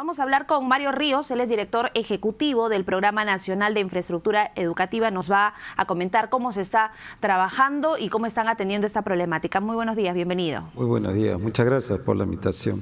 Vamos a hablar con Mario Ríos, él es director ejecutivo del Programa Nacional de Infraestructura Educativa. Nos va a comentar cómo se está trabajando y cómo están atendiendo esta problemática. Muy buenos días, bienvenido. Muy buenos días, muchas gracias por la invitación.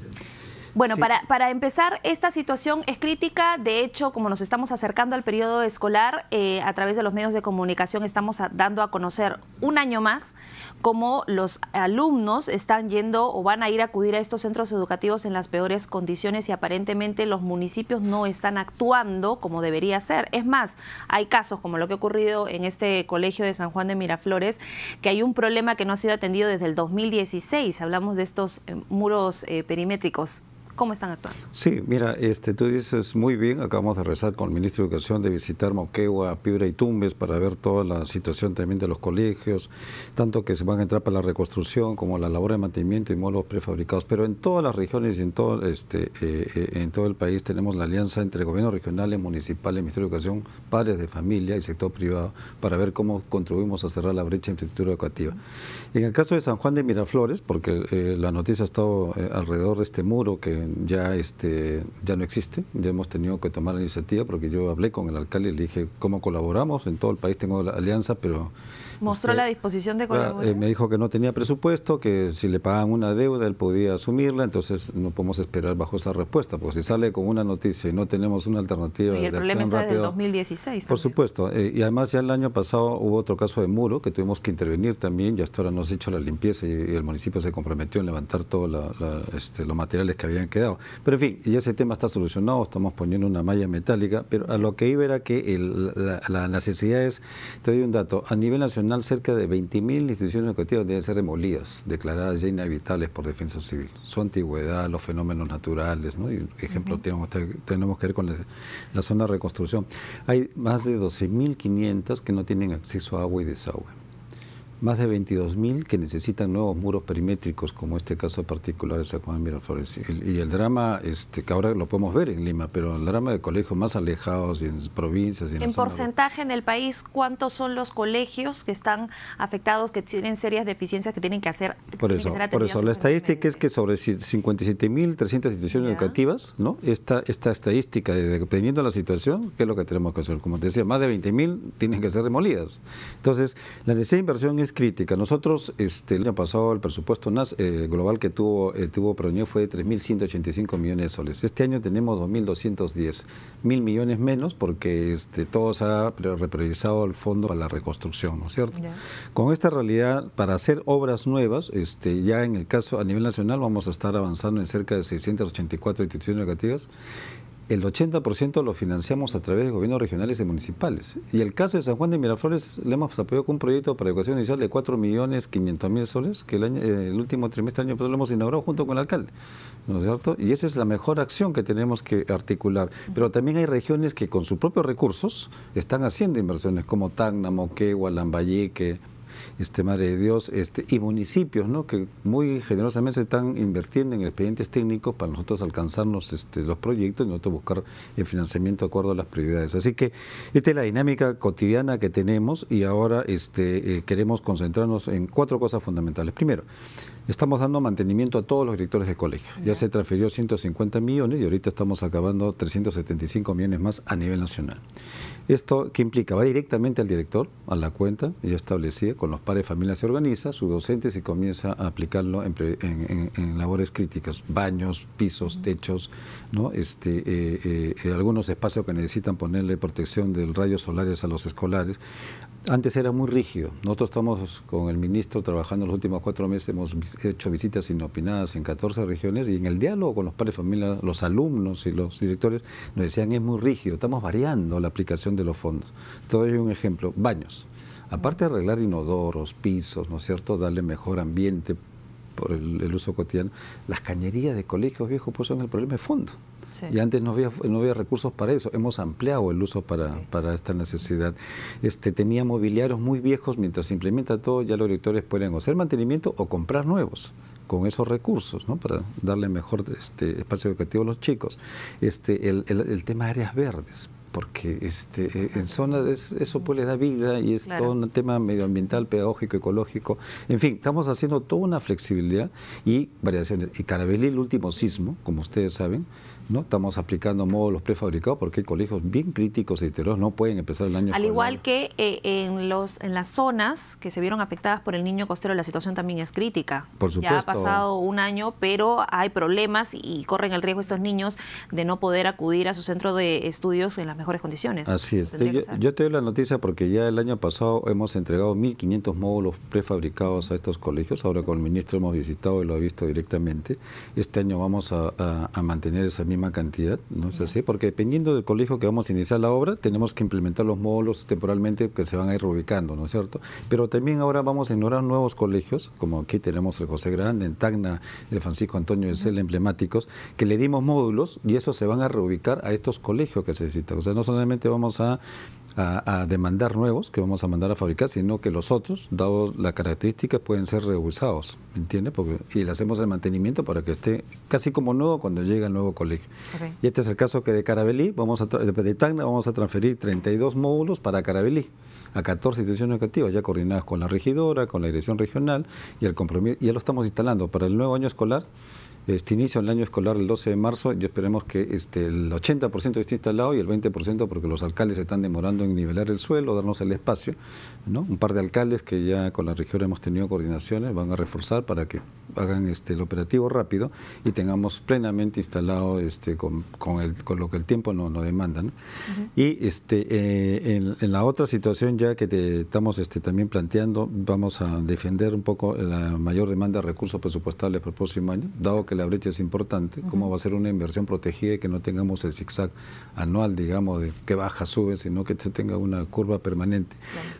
Bueno, para, empezar, esta situación es crítica. De hecho, como nos estamos acercando al periodo escolar, eh, a través de los medios de comunicación estamos dando a conocer un año más cómo los alumnos están yendo o van a ir a acudir a estos centros educativos en las peores condiciones y aparentemente los municipios no están actuando como debería ser. Es más, hay casos como lo que ha ocurrido en este colegio de San Juan de Miraflores, que hay un problema que no ha sido atendido desde el 2016. Hablamos de estos eh, muros eh, perimétricos cómo están actuando. Sí, mira, este, tú dices muy bien, acabamos de rezar con el ministro de Educación de visitar Moquegua, Piura y Tumbes para ver toda la situación también de los colegios, tanto que se van a entrar para la reconstrucción como la labor de mantenimiento y módulos prefabricados, pero en todas las regiones y en todo, este, eh, eh, en todo el país tenemos la alianza entre gobiernos regionales, municipales, Ministerio de Educación, padres de familia y sector privado para ver cómo contribuimos a cerrar la brecha de infraestructura educativa. En el caso de San Juan de Miraflores, porque eh, la noticia ha estado alrededor de este muro que ya, este, ya no existe, ya hemos tenido que tomar la iniciativa porque yo hablé con el alcalde y le dije cómo colaboramos, en todo el país tengo la alianza, pero mostró este, la disposición de colaborar. Eh, me dijo que no tenía presupuesto, que si le pagaban una deuda él podía asumirla, entonces no podemos esperar bajo esa respuesta, porque si sale con una noticia y no tenemos una alternativa. el problema está 2016. Por supuesto, eh, y además ya el año pasado hubo otro caso de muro que tuvimos que intervenir también, ya hasta ahora nos ha hecho la limpieza y, el municipio se comprometió en levantar todos este, los materiales que habían quedado. Pero en fin, ya ese tema está solucionado, estamos poniendo una malla metálica, pero a lo que iba era que el, la, la necesidad es, te doy un dato, a nivel nacional, cerca de 20.000 instituciones educativas deben ser demolidas, declaradas ya inhabitables por defensa civil. Su antigüedad, los fenómenos naturales, ¿no? ejemplo, tenemos, tenemos que ver con la, la zona de reconstrucción. Hay más de 12.500 que no tienen acceso a agua y desagüe más de 22.000 que necesitan nuevos muros perimétricos, como este caso particular de San Juan Miraflores. Y el, drama, este, que ahora lo podemos ver en Lima, pero el drama de colegios más alejados y en provincias. Y en, en porcentaje en el país, ¿cuántos son los colegios que están afectados, que tienen serias deficiencias que tienen que hacer? Por eso, por eso la estadística es que sobre 57.300 instituciones educativas, ¿no? esta, esta estadística, dependiendo de la situación, ¿qué es lo que tenemos que hacer? Como te decía, más de 20.000 tienen que ser demolidas. Entonces, la necesidad de inversión es crítica. Nosotros, este, el año pasado, el presupuesto NAS, eh, global que tuvo, prevenido eh, tuvo fue de 3.185 millones de soles. Este año tenemos 2.210, mil millones menos porque este, todo se ha repriorizado al fondo a la reconstrucción, ¿no es cierto? Con esta realidad, para hacer obras nuevas, este, ya en el caso a nivel nacional vamos a estar avanzando en cerca de 684 instituciones educativas el 80% lo financiamos a través de gobiernos regionales y municipales. Y el caso de San Juan de Miraflores, le hemos apoyado con un proyecto para educación inicial de 4.500.000 soles, que el, último trimestre del año pasado lo hemos inaugurado junto con el alcalde. ¿No es cierto? Y esa es la mejor acción que tenemos que articular. Pero también hay regiones que con sus propios recursos están haciendo inversiones, como Tacna, Moquegua, Lambayeque, este, Madre de Dios, este, y municipios, Que muy generosamente se están invirtiendo en expedientes técnicos para nosotros alcanzarnos este, los proyectos y nosotros buscar el financiamiento de acuerdo a las prioridades. Así que esta es la dinámica cotidiana que tenemos y ahora este, eh, queremos concentrarnos en cuatro cosas fundamentales. Primero, estamos dando mantenimiento a todos los directores de colegio. Ya se transfirió 150 millones y ahorita estamos acabando 375 millones más a nivel nacional. ¿Esto qué implica? Va directamente al director, a la cuenta ya establecida, con los pares de familia se organiza, sus docentes y comienza a aplicarlo en, labores críticas, baños, pisos, techos, este, eh, eh, eh, algunos espacios que necesitan ponerle protección del rayos solares a los escolares, antes era muy rígido. Nosotros estamos con el ministro trabajando los últimos cuatro meses, hemos hecho visitas inopinadas en 14 regiones y en el diálogo con los padres de familia, los alumnos y los directores nos decían es muy rígido, estamos variando la aplicación de los fondos. Te doy un ejemplo, baños. Aparte de arreglar inodoros, pisos, ¿no es cierto?, darle mejor ambiente por el, el uso cotidiano, las cañerías de colegios viejos pues son el problema de fondo. Y antes no había, no había recursos para eso. Hemos ampliado el uso para, para esta necesidad. Este, tenía mobiliarios muy viejos, mientras se implementa todo, ya los directores pueden hacer mantenimiento o comprar nuevos con esos recursos, ¿no? para darle mejor este, espacio educativo a los chicos. Este, el, el, tema de áreas verdes, porque este, e, en zonas eso pues da vida y es todo un tema medioambiental, pedagógico, ecológico. En fin, estamos haciendo toda una flexibilidad y variaciones. Y Carabelí, el último sismo, como ustedes saben, ¿no? Estamos aplicando módulos prefabricados porque hay colegios bien críticos y no pueden empezar el año. Al igual que eh, en, los, en las zonas que se vieron afectadas por el niño costero, la situación también es crítica. Por supuesto. Ya ha pasado un año, pero hay problemas y corren el riesgo estos niños de no poder acudir a su centro de estudios en las mejores condiciones. Así es. Yo, te doy la noticia porque ya el año pasado hemos entregado 1.500 módulos prefabricados a estos colegios. Ahora con el ministro hemos visitado y lo ha visto directamente. Este año vamos a mantener esa misma cantidad, ¿no así? Porque dependiendo del colegio que vamos a iniciar la obra, tenemos que implementar los módulos temporalmente que se van a ir reubicando, ¿no es cierto? Pero también ahora vamos a ignorar nuevos colegios, como aquí tenemos el José Grande, en Tacna, el Francisco Antonio de Cel, emblemáticos, que le dimos módulos y esos se van a reubicar a estos colegios que se necesitan O sea, no solamente vamos a a, demandar nuevos que vamos a mandar a fabricar, sino que los otros, dado la característica, pueden ser rehusados ¿me entiendes? Porque, y le hacemos el mantenimiento para que esté casi como nuevo cuando llega el nuevo colegio. Y este es el caso que de Carabelí, vamos a de Tacna vamos a transferir 32 módulos para Carabelí a 14 instituciones educativas ya coordinadas con la regidora, con la dirección regional y el compromiso, ya lo estamos instalando para el nuevo año escolar este inicio del año escolar el 12 de marzo y esperemos que este, el 80% esté instalado y el 20% porque los alcaldes están demorando en nivelar el suelo, darnos el espacio. Un par de alcaldes que ya con la región hemos tenido coordinaciones van a reforzar para que hagan este, el operativo rápido y tengamos plenamente instalado este, con, el, lo que el tiempo nos no demanda. ¿no? Y este, eh, en, la otra situación ya que estamos este, también planteando, vamos a defender un poco la mayor demanda de recursos presupuestales para el próximo año, dado que la brecha es importante, cómo va a ser una inversión protegida y que no tengamos el zigzag anual, digamos, de que baja, sube, sino que tenga una curva permanente.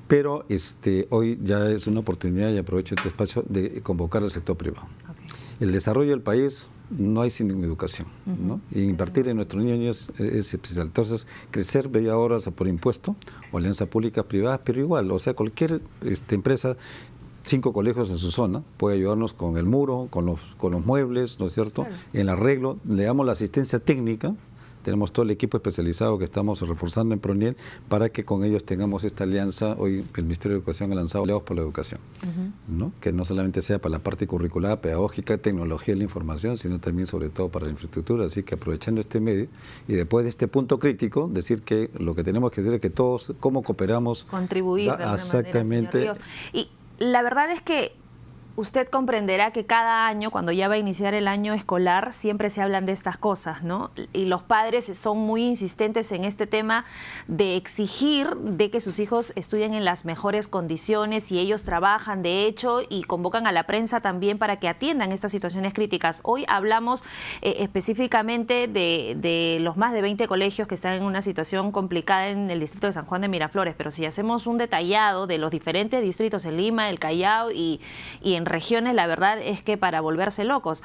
Pero este, hoy ya es una oportunidad y aprovecho este espacio de convocar al sector privado. El desarrollo del país no hay sin educación. ¿no? invertir en nuestros niños es, especial. Entonces, crecer veía ahora por impuesto o alianza pública privada, pero igual, o sea, cualquier este, empresa cinco colegios en su zona, puede ayudarnos con el muro, con los, con los muebles, ¿no es cierto? En el arreglo, le damos la asistencia técnica, tenemos todo el equipo especializado que estamos reforzando en PRONIEL para que con ellos tengamos esta alianza. Hoy el Ministerio de Educación ha lanzado Aliados por la Educación, ¿no? que no solamente sea para la parte curricular, pedagógica, tecnología y la información, sino también sobre todo para la infraestructura. Así que aprovechando este medio y después de este punto crítico, decir que lo que tenemos que hacer es que todos, cómo cooperamos. Contribuir. exactamente. y la verdad es que usted comprenderá que cada año, cuando ya va a iniciar el año escolar, siempre se hablan de estas cosas, ¿no? Y los padres son muy insistentes en este tema de exigir de que sus hijos estudien en las mejores condiciones y ellos trabajan, de hecho, y convocan a la prensa también para que atiendan estas situaciones críticas. Hoy hablamos eh, específicamente de, los más de 20 colegios que están en una situación complicada en el distrito de San Juan de Miraflores, pero si hacemos un detallado de los diferentes distritos en Lima, el Callao y, y en regiones, la verdad es que para volverse locos.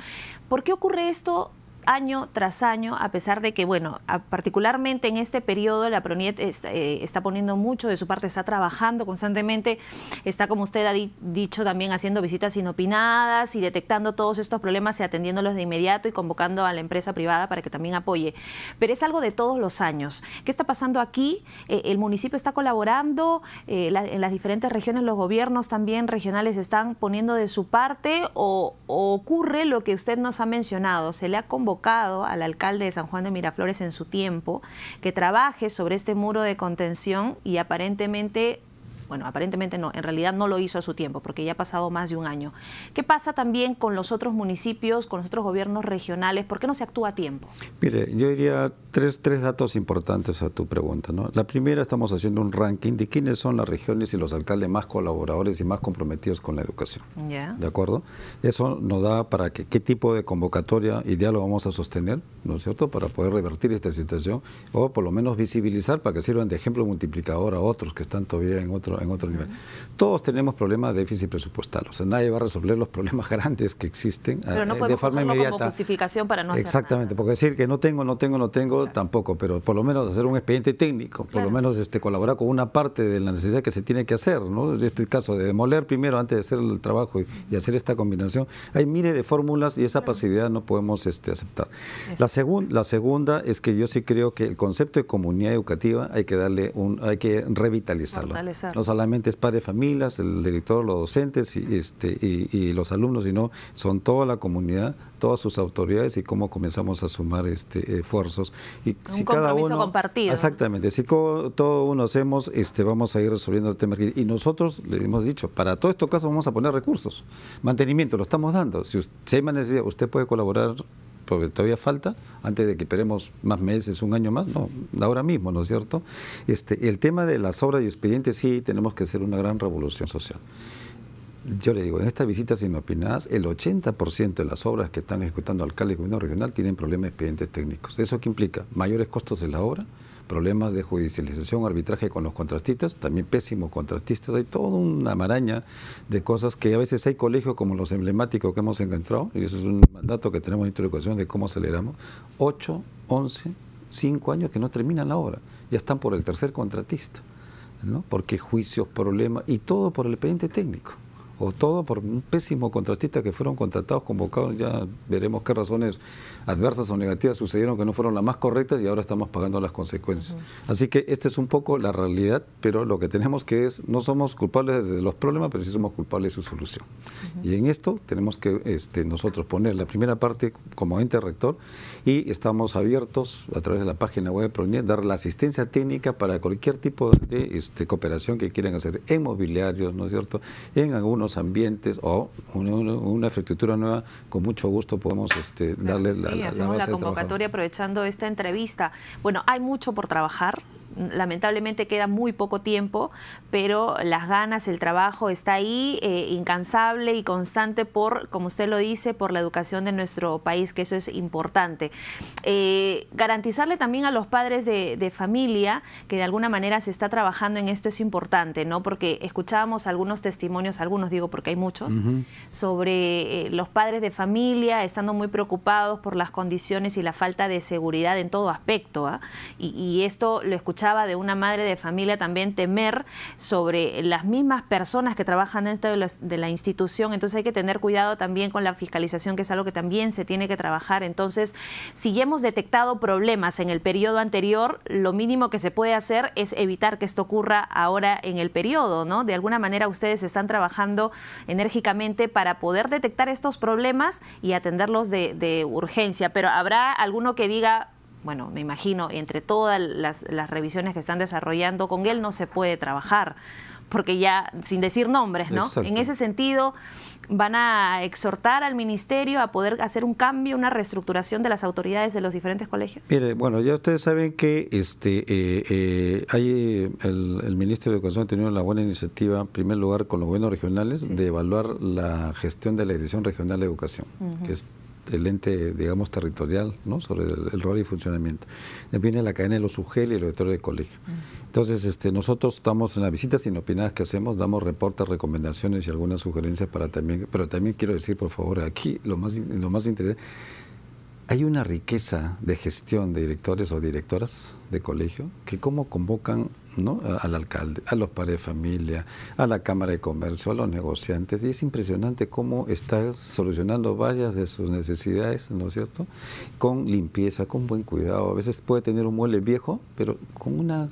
¿Por qué ocurre esto año tras año, a pesar de que, bueno, particularmente en este periodo la PRONIET eh, está, poniendo mucho de su parte, está trabajando constantemente, está, como usted ha dicho, también haciendo visitas inopinadas y detectando todos estos problemas y atendiéndolos de inmediato y convocando a la empresa privada para que también apoye. Pero es algo de todos los años. ¿Qué está pasando aquí? Eh, el municipio está colaborando, eh, en las diferentes regiones los gobiernos también regionales están poniendo de su parte o ocurre lo que usted nos ha mencionado, se le ha convocado al alcalde de San Juan de Miraflores en su tiempo que trabaje sobre este muro de contención y aparentemente bueno, aparentemente no, en realidad no lo hizo a su tiempo, porque ya ha pasado más de un año. ¿Qué pasa también con los otros municipios, con los otros gobiernos regionales? ¿Por qué no se actúa a tiempo? Mire, yo diría tres, tres datos importantes a tu pregunta. ¿no? La primera, estamos haciendo un ranking de quiénes son las regiones y los alcaldes más colaboradores y más comprometidos con la educación. ¿De acuerdo? Eso nos da para qué tipo de convocatoria ideal lo vamos a sostener, ¿no es cierto?, para poder revertir esta situación o por lo menos visibilizar para que sirvan de ejemplo multiplicador a otros que están todavía en otros en otro nivel. Todos tenemos problemas de déficit presupuestal, o sea, nadie va a resolver los problemas grandes que existen ah, pero no eh, de forma inmediata. Como justificación para no hacer Exactamente, porque decir que no tengo, no tengo, no tengo, tampoco, pero por lo menos hacer un expediente técnico, por lo menos este, colaborar con una parte de la necesidad que se tiene que hacer, ¿no? En este caso, de demoler primero antes de hacer el trabajo y, hacer esta combinación. Hay miles de fórmulas y esa pasividad no podemos este, aceptar. La, la segunda es que yo sí creo que el concepto de comunidad educativa hay que darle un, hay que revitalizarlo solamente es padre de familias, el director, los docentes y, este, y, los alumnos, sino son toda la comunidad, todas sus autoridades y cómo comenzamos a sumar este, esfuerzos. Y Un si cada uno, compartido. Exactamente, si todo uno hacemos, este, vamos a ir resolviendo el tema. Y nosotros le hemos dicho, para todo esto caso vamos a poner recursos. Mantenimiento, lo estamos dando. Si usted, se hay necesidad, usted puede colaborar porque todavía falta, antes de que esperemos más meses, un año más, no, ahora mismo, ¿no es cierto? Este, el tema de las obras y expedientes sí tenemos que hacer una gran revolución social. Yo le digo, en estas visitas inopinadas, el 80% de las obras que están ejecutando alcaldes y gobierno regional tienen problemas de expedientes técnicos. ¿Eso qué implica? Mayores costos de la obra, problemas de judicialización, arbitraje con los contratistas, también pésimos contratistas, hay toda una maraña de cosas que a veces hay colegios como los emblemáticos que hemos encontrado, y eso es un mandato que tenemos en de de cómo aceleramos, 8, 11, 5 años que no terminan la obra, ya están por el tercer contratista, ¿no? porque juicios, problemas, y todo por el expediente técnico o todo por un pésimo contratista que fueron contratados, convocados, ya veremos qué razones adversas o negativas sucedieron que no fueron las más correctas y ahora estamos pagando las consecuencias. Así que esta es un poco la realidad, pero lo que tenemos que es, no somos culpables de los problemas, pero sí somos culpables de su solución. Y en esto tenemos que este, nosotros poner la primera parte como ente rector y estamos abiertos a través de la página web de ProNet, dar la asistencia técnica para cualquier tipo de este, cooperación que quieran hacer en mobiliarios, ¿no es cierto?, en algunos ambientes o una, infraestructura nueva, con mucho gusto podemos este, darle la, la, hacemos la, convocatoria aprovechando esta entrevista. Bueno, hay mucho por trabajar, lamentablemente queda muy poco tiempo, pero las ganas, el trabajo está ahí, eh, incansable y constante por, como usted lo dice, por la educación de nuestro país, que eso es importante. Eh, garantizarle también a los padres de, familia que de alguna manera se está trabajando en esto es importante, ¿no? Porque escuchábamos algunos testimonios, algunos digo porque hay muchos, sobre eh, los padres de familia estando muy preocupados por las condiciones y la falta de seguridad en todo aspecto, ¿ah? y, y esto lo escuchamos de una madre de familia también temer sobre las mismas personas que trabajan dentro de, la institución. Entonces hay que tener cuidado también con la fiscalización, que es algo que también se tiene que trabajar. Entonces, si hemos detectado problemas en el periodo anterior, lo mínimo que se puede hacer es evitar que esto ocurra ahora en el periodo, ¿no? De alguna manera ustedes están trabajando enérgicamente para poder detectar estos problemas y atenderlos de, de urgencia. Pero habrá alguno que diga, bueno, me imagino, entre todas las, revisiones que están desarrollando, con él no se puede trabajar porque ya sin decir nombres, ¿no? En ese sentido, van a exhortar al ministerio a poder hacer un cambio, una reestructuración de las autoridades de los diferentes colegios. Mire, bueno, ya ustedes saben que este eh, eh, hay eh, el, ministro de Educación ha tenido la buena iniciativa, en primer lugar, con los gobiernos regionales, de evaluar la gestión de la Dirección Regional de Educación, que es el ente, digamos, territorial, ¿no? Sobre el, rol y funcionamiento. Viene la cadena de los UGEL y el auditorio de colegio. Mm. Entonces, este, nosotros estamos en las visitas inopinadas que hacemos, damos reportes, recomendaciones y algunas sugerencias para también, pero también quiero decir, por favor, aquí lo más, lo más interesante hay una riqueza de gestión de directores o directoras de colegio que cómo convocan ¿no? al alcalde, a los padres de familia, a la Cámara de Comercio, a los negociantes, y es impresionante cómo está solucionando varias de sus necesidades, ¿no es cierto? Con limpieza, con buen cuidado. A veces puede tener un mueble viejo, pero con una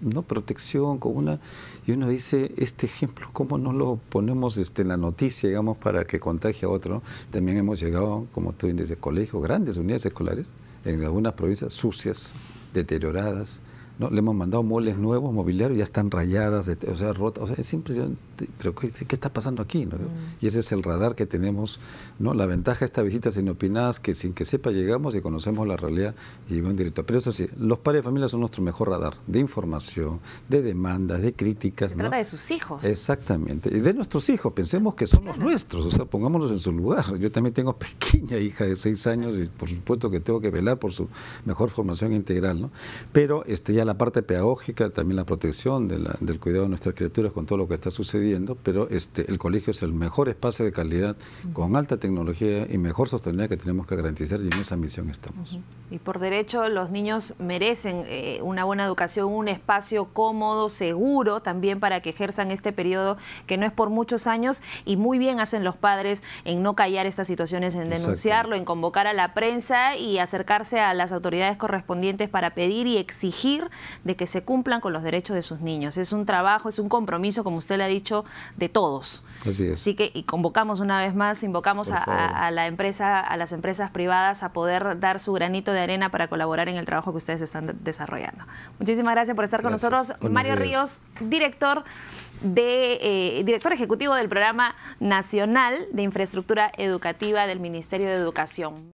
¿no? protección, con una... Y uno dice, este ejemplo, ¿cómo no lo ponemos este, en la noticia, digamos, para que contagie a otro? También hemos llegado, como tú dices, de colegios, grandes unidades escolares, en algunas provincias sucias, deterioradas, le hemos mandado muebles nuevos, mobiliarios ya están rayadas, o sea, rotas. O sea, es impresionante. Pero, ¿qué, qué está pasando aquí? Mm. Y ese es el radar que tenemos. ¿no? La ventaja de estas visitas inopinadas que sin que sepa llegamos y conocemos la realidad y en directo. Pero eso sí, los padres de familia son nuestro mejor radar de información, de demandas, de críticas. Se trata de sus hijos. Exactamente. Y de nuestros hijos. Pensemos que son los nuestros. O sea, pongámonos en su lugar. Yo también tengo pequeña hija de seis años y por supuesto que tengo que velar por su mejor formación integral. ¿no? Pero este, ya la parte pedagógica, también la protección del cuidado de nuestras criaturas con todo lo que está sucediendo, pero este, el colegio es el mejor espacio de calidad con alta tecnología y mejor sostenibilidad que tenemos que garantizar y en esa misión estamos. Y por derecho los niños merecen eh, una buena educación, un espacio cómodo, seguro también para que ejerzan este periodo que no es por muchos años y muy bien hacen los padres en no callar estas situaciones, en denunciarlo, en convocar a la prensa y acercarse a las autoridades correspondientes para pedir y exigir de que se cumplan con los derechos de sus niños. Es un trabajo, es un compromiso, como usted le ha dicho, de todos. Así es. Así que y convocamos una vez más, invocamos a, la empresa, a las empresas privadas a poder dar su granito de arena para colaborar en el trabajo que ustedes están desarrollando. Muchísimas gracias por estar con nosotros. Mario Ríos, director eh, director ejecutivo del Programa Nacional de Infraestructura Educativa del Ministerio de Educación.